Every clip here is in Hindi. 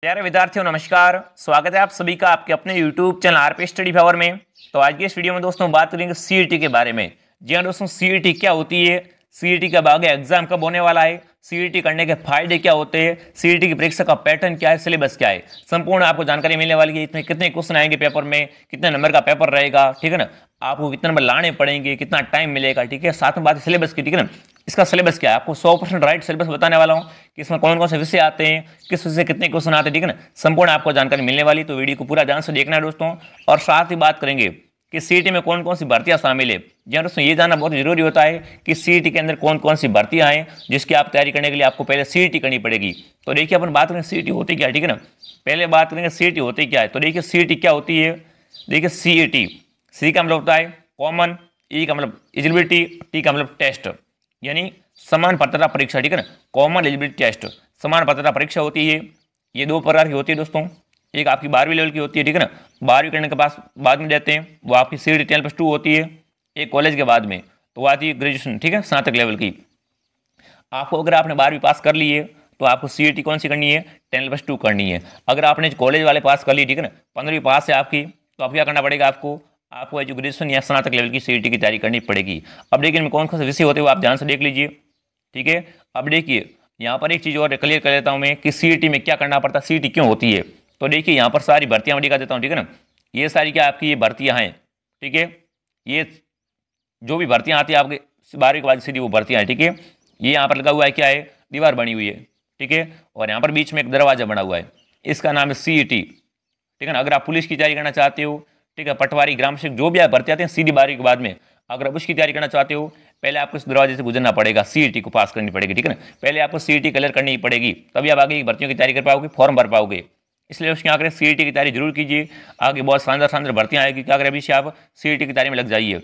प्यारे विद्यार्थियों नमस्कार स्वागत है आप सभी का आपके अपने YouTube channel R P study power में तो आज के इस वीडियो में दोस्तों बात करेंगे सी e के बारे में जी हाँ दोस्तों सी e क्या होती है सी e का आगे एग्जाम कब होने वाला है सी करने के फायदे क्या होते हैं सी की परीक्षा का पैटर्न क्या है सिलेबस क्या है संपूर्ण आपको जानकारी मिलने वाली है इसमें कितने क्वेश्चन आएंगे पेपर में कितने नंबर का पेपर रहेगा ठीक है ना आपको कितने नंबर लाने पड़ेंगे कितना टाइम मिलेगा ठीक है साथ में बात सिलेबस की ठीक है ना इसका सिलेबस क्या है आपको सौ परसेंट राइट सिलेबस बताने वाला हूँ कि इसमें कौन कौन से विषय आते हैं किस विषय कितने क्वेश्चन आते हैं ठीक है ना संपूर्ण आपको जानकारी मिलने वाली तो वीडियो को पूरा ध्यान से देखना है दोस्तों और साथ ही बात करेंगे कि सी में कौन कौन सी भर्तियाँ शामिल है जी हाँ दोस्तों ये जानना बहुत जरूरी होता है कि सी के अंदर कौन कौन सी भर्तियाँ हैं जिसकी आप तैयारी करने के लिए आपको पहले सी करनी पड़ेगी तो देखिए अपन बात करें सी होती क्या है ठीक है ना पहले बात करेंगे सी होती क्या है तो देखिए सी क्या होती है देखिए सी ए टी सी का मतलब होता है कॉमन ई e का मतलब एलिजिबिलिटी e टी का मतलब टेस्ट यानी समान पात्रता परीक्षा ठीक है ना कॉमन एलिजिबिलिटी टेस्ट समान पात्रता परीक्षा होती है ये दो प्रकार की होती है दोस्तों एक आपकी बारहवीं लेवल की होती है ठीक है ना बारहवीं करने के पास बाद में देते हैं वो आपकी C D ten plus two होती है एक कॉलेज के बाद में तो वो आती है ग्रेजुएशन ठीक है स्नातक लेवल की आपको अगर आपने बारहवीं पास कर ली है तो आपको सी टी कौन सी करनी है टेन प्लस टू करनी है अगर आपने कॉलेज वाले पास कर ली ठीक है ना पंद्रहवीं पास है आपकी तो आप क्या करना पड़ेगा आपको आपको एजुकेशन या स्नातक लेवल की सी की तैयारी करनी पड़ेगी अब देखिए इनमें कौन कौन से विषय होते हुए आप ध्यान से देख लीजिए ठीक है अब देखिए यहाँ पर एक चीज़ और क्लियर कर लेता हूँ मैं कि सी में क्या करना पड़ता है सी क्यों होती है तो देखिए यहाँ पर सारी भर्तियाँ मैं दिखा देता हूँ ठीक है ना ये सारी क्या आपकी ये भर्तियाँ हैं ठीक है ये जो भी भर्तियाँ आती है आपके बारहवीं के बाद सीधी वो भर्तियाँ हैं ठीक है ये यहाँ पर लगा हुआ है क्या है दीवार बनी हुई है ठीक है और यहाँ पर बीच में एक दरवाज़ा बना हुआ है इसका नाम है सी ठीक है ना अगर आप पुलिस की तैयारी करना चाहते हो ठीक है पटवारी ग्राम सेवक जो भी आप भर्ती आते हैं सीधी बारहवीं के बाद में अगर आप उसकी तैयारी करना चाहते हो पहले आपको इस दरवाजे से गुजरना पड़ेगा सीईटी e को पास करनी पड़ेगी ठीक है ना पहले आपको सीईटी क्लियर e करनी पड़ेगी तभी आप आगे की भर्तियों की तैयारी कर पाओगे फॉर्म भर पाओगे इसलिए उसके आगे सी e की तैयारी जरूर कीजिए आगे बहुत शानदार शानदार भर्तियाँ आएगी क्या करें अभी से आप सी की तैयारी में लग जाइए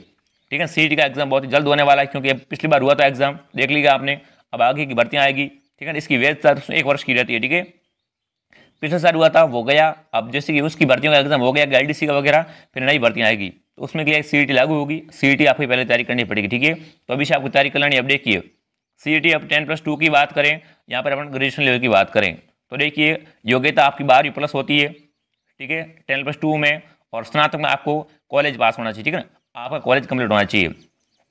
ठीक है सी का एग्जाम बहुत जल्द होने वाला है क्योंकि पिछली बार हुआ था एग्जाम देख लीजिएगा आपने अब आगे की भर्तियाँ आएगी ठीक है इसकी वेज सर एक वर्ष की रहती है ठीक है पिछले साल हुआ था वो गया अब जैसे कि उसकी भर्तियों का एग्जाम हो गया एल डी का वगैरह फिर नई भर्ती आएगी तो उसमें क्या सी e लागू होगी सी e आपकी पहले तैयारी करनी पड़ेगी ठीक है तो अभी से आपको तैयारी कर लानी अब देखिए सी e अब टेन प्लस टू की बात करें यहाँ पर अपन ग्रेजुएशन लेवल की बात करें तो देखिए योग्यता आपकी बारहवीं प्लस होती है ठीक है टेन प्लस टू में और स्नातक में आपको कॉलेज पास होना चाहिए ठीक है ना आपका कॉलेज कंप्लीट होना चाहिए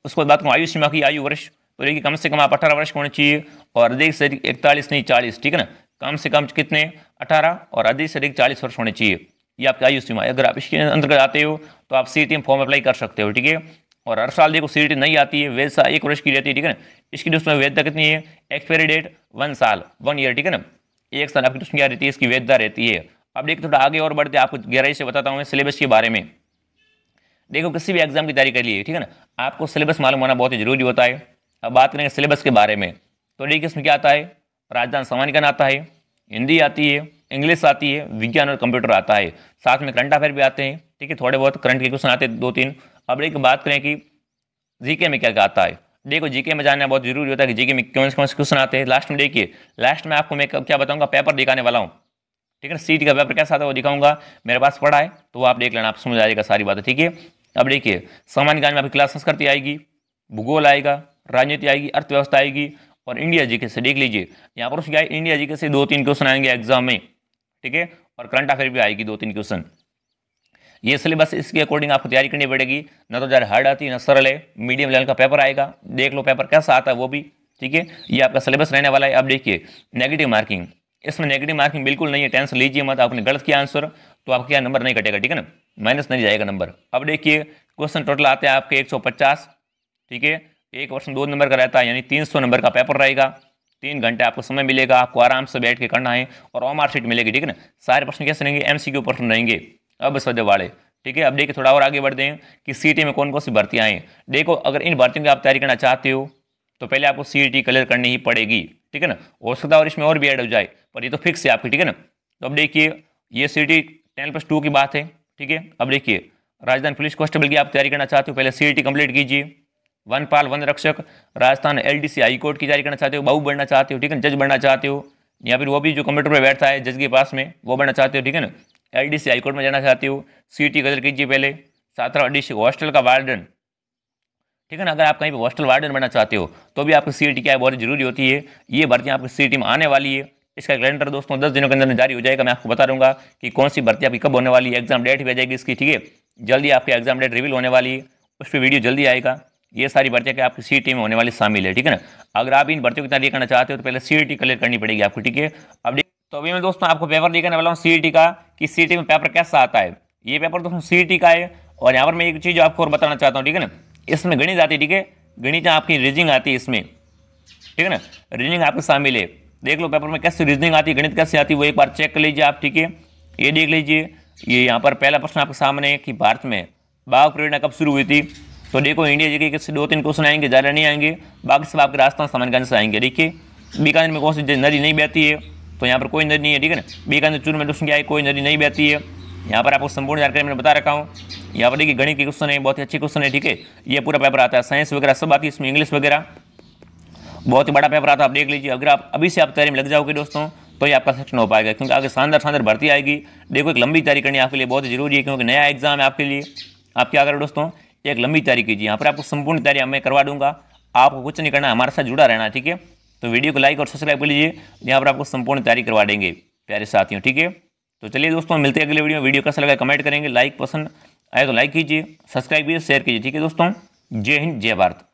उसके बाद आयु सीमा की आयु वर्ष तो देखिए कम से कम आप अठारह वर्ष के होने चाहिए और अधिक से अधिक इकतालीस नहीं चालीस ठीक है ना तो कम से कम कितने अठारह और अधिक से अधिक चालीस वर्ष होने चाहिए ये आपकी आयु सीमा है अगर आप इसके अंतर्गत आते हो तो आप सी टी फॉर्म अप्लाई कर सकते हो ठीक है और हर साल देखो सी टी नहीं आती है वैधता एक वर्ष की रहती है ठीक है ना इसकी में वैधता कितनी है एक्सपायरी डेट वन साल वन ईयर ठीक है ना एक साल आपकी दोस्तों क्या रहती है इसकी वैधता रहती है अब देखिए थोड़ा आगे और बढ़ते आपको गहराई से बताता हूँ सिलेबस के बारे में देखो किसी भी एग्जाम की तैयारी कर लिए ठीक है ना आपको सिलेबस मालूम होना बहुत ही जरूरी होता है अब बात करेंगे सिलेबस के बारे में तो देखिए इसमें क्या आता है राजधान का आता है हिंदी आती है इंग्लिश आती है विज्ञान और कंप्यूटर आता है साथ में करंट अफेयर भी आते हैं ठीक है थोड़े बहुत करंट के क्वेश्चन आते हैं दो तीन अब एक बात करें कि जीके में क्या क्या आता है देखो जीके में जानना बहुत जरूरी होता है कि जीके में कौन से कौन से क्वेश्चन आते हैं लास्ट में देखिए लास्ट में आपको मैं क्या बताऊंगा पेपर दिखाने वाला हूँ ठीक है सीट का पेपर कैसा आता है वो दिखाऊंगा मेरे पास पढ़ा है तो वो आप देख लेना आप समझ आएगा सारी बातें ठीक है अब देखिए सामान्य ज्ञान में आपकी क्लास संस्कृति आएगी भूगोल आएगा राजनीति आएगी अर्थव्यवस्था आएगी और इंडिया जीके से देख लीजिए यहाँ पर उसके इंडिया जीके से दो तीन क्वेश्चन आएंगे एग्जाम में ठीक है और करंट अफेयर भी आएगी दो तीन क्वेश्चन ये सिलेबस इसके अकॉर्डिंग आपको तैयारी करनी पड़ेगी ना तो ज़्यादा हार्ड आती है ना सरल है मीडियम लेवल का पेपर आएगा देख लो पेपर कैसा आता है वो भी ठीक है ये आपका सिलेबस रहने वाला है अब देखिए नेगेटिव मार्किंग इसमें नेगेटिव मार्किंग बिल्कुल नहीं है टेंशन लीजिए मत आपने गलत किया आंसर तो आपका क्या नंबर नहीं कटेगा ठीक है ना माइनस नहीं जाएगा नंबर अब देखिए क्वेश्चन टोटल आते हैं आपके एक ठीक है एक क्वेश्चन दो नंबर का रहता है यानी तीन सौ नंबर का पेपर रहेगा तीन घंटे आपको समय मिलेगा आपको आराम से बैठ के करना है और ऑम मार्कशीट मिलेगी ठीक है ना सारे प्रश्न कैसे रहेंगे एम सी क्यू प्रश्न रहेंगे अब सद वाले ठीक है अब देखिए थोड़ा और आगे बढ़ दें कि सी टी में कौन कौन सी भर्तियाँ हैं देखो अगर इन भर्तियों की आप तैयारी करना चाहते हो तो पहले आपको सी टी क्लियर करनी ही पड़ेगी ठीक है ना हो सकता है और इसमें और भी ऐड हो जाए पर ये तो फिक्स है आपकी ठीक है ना तो अब देखिए ये C T ten plus two की बात है ठीक है अब देखिए राजधानी पुलिस कॉन्स्टेबल की आप तैयारी करना चाहते हो पहले सी टी कंप्लीट कीजिए वनपाल वन रक्षक राजस्थान एलडीसी हाई कोर्ट की जारी करना चाहते हो बाबू बनना चाहते हो ठीक है जज बनना चाहते हो या फिर वो भी जो कंप्यूटर पर बैठता है जज के पास में वो बनना चाहते हो ठीक है ना एल डी सी हाईकोर्ट में जाना चाहते हो सी टी कदर कीजिए पहले सातरा डिस्ट्रिक्ट हॉस्टल का वार्डन ठीक है ना अगर आप कहीं पर हॉस्टल वार्डन बनना चाहते हो तो भी आपको सी टी क्या है बहुत जरूरी होती है ये भर्ती आपकी सी टी में आने वाली है इसका कैलेंडर दोस्तों दस दिनों के अंदर जारी हो जाएगा मैं आपको बता दूंगा कि कौन सी भर्ती आपकी कब होने वाली है एग्जाम डेट भी आ जाएगी इसकी ठीक है जल्दी आपकी एग्जाम डेट रिवील होने वाली है उस पर वीडियो जल्दी आएगा ये सारी भर्तियाँ क्या आपकी सी में होने वाली शामिल है ठीक है ना अगर आप इन भर्तियों की तैयारी करना चाहते हो तो पहले सी टी क्लियर करनी पड़ेगी आपको ठीक है अब तो अभी मैं दोस्तों आपको पेपर देखने वाला हूँ सी का कि सी में पेपर कैसा आता है ये पेपर दोस्तों सी का है और यहाँ पर मैं एक चीज़ आपको और बताना चाहता हूँ ठीक है ना इसमें गणित आती है ठीक है गणित आपकी रीजनिंग आती है इसमें ठीक है ना रीजनिंग आपकी शामिल है देख लो पेपर में कैसे रीजनिंग आती है गणित कैसे आती है वो एक बार चेक कर लीजिए आप ठीक है ये देख लीजिए ये यहाँ पर पहला प्रश्न आपके सामने है कि भारत में बाघ प्रेरणा कब शुरू हुई थी तो देखो इंडिया जी के दो तीन क्वेश्चन आएंगे ज़्यादा नहीं आएंगे बाकी सब आपके राजस्थान समनगंज से आएंगे देखिए बीकानेर में कौन सी नदी नहीं बहती है तो यहाँ पर कोई नदी नहीं है ठीक है ना बीकानेर चूर में क्वेश्चन क्या है कोई नदी नहीं बहती है यहाँ पर आपको संपूर्ण जानकारी मैंने बता रखा हूँ यहाँ पर देखिए गणित के क्वेश्चन है बहुत ही अच्छे क्वेश्चन है ठीक है ये पूरा पेपर आता है साइंस वगैरह सब आती है इसमें इंग्लिश वगैरह बहुत ही बड़ा पेपर आता है आप देख लीजिए अगर आप अभी से आप तैयारी में लग जाओगे दोस्तों तो ये आपका सेक्शन हो पाएगा क्योंकि आगे शानदार शानदार भर्ती आएगी देखो एक लंबी तैयारी करनी आपके लिए बहुत जरूरी है क्योंकि नया एग्जाम है आपके लिए आप क्या करो दोस्तों एक लंबी तैयारी कीजिए यहाँ पर आपको संपूर्ण तैयारी मैं करवा दूंगा आपको कुछ नहीं करना हमारे साथ जुड़ा रहना ठीक है तो वीडियो को लाइक और सब्सक्राइब कर लीजिए यहाँ पर आपको संपूर्ण तैयारी करवा देंगे प्यारे साथियों ठीक है तो चलिए दोस्तों मिलते हैं अगले वीडियो में वीडियो कैसा लगा कमेंट करेंगे लाइक पसंद आए तो लाइक कीजिए सब्सक्राइब कीजिए शेयर कीजिए ठीक है दोस्तों जय हिंद जय भारत